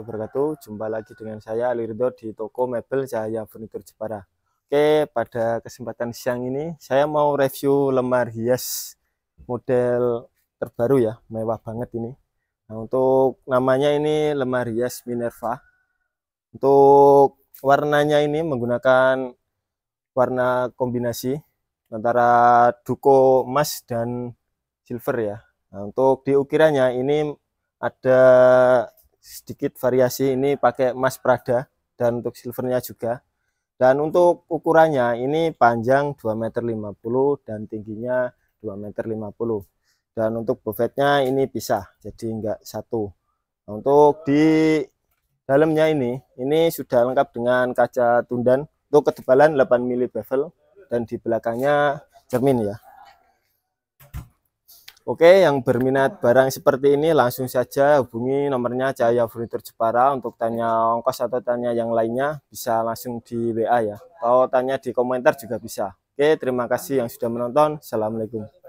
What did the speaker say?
warahmatullahi wabarakatuh. Jumpa lagi dengan saya Alirdo di toko mebel Cahaya Furnitur Jepara. Oke, pada kesempatan siang ini saya mau review lemar hias model terbaru ya, mewah banget ini. Nah, untuk namanya ini lemar hias Minerva. Untuk warnanya ini menggunakan warna kombinasi antara duko emas dan silver ya. Nah, untuk di ukirannya ini ada sedikit variasi ini pakai emas Prada dan untuk silvernya juga dan untuk ukurannya ini panjang 2 meter 50 dan tingginya 2 meter 50 dan untuk buffetnya ini bisa jadi enggak satu nah, untuk di dalamnya ini ini sudah lengkap dengan kaca tundan untuk ketebalan 8 mili bevel dan di belakangnya cermin ya Oke, yang berminat barang seperti ini langsung saja hubungi nomornya Cahaya Furniture Jepara untuk tanya ongkos atau tanya yang lainnya bisa langsung di WA ya. Kalau tanya di komentar juga bisa. Oke, terima kasih yang sudah menonton. Assalamualaikum.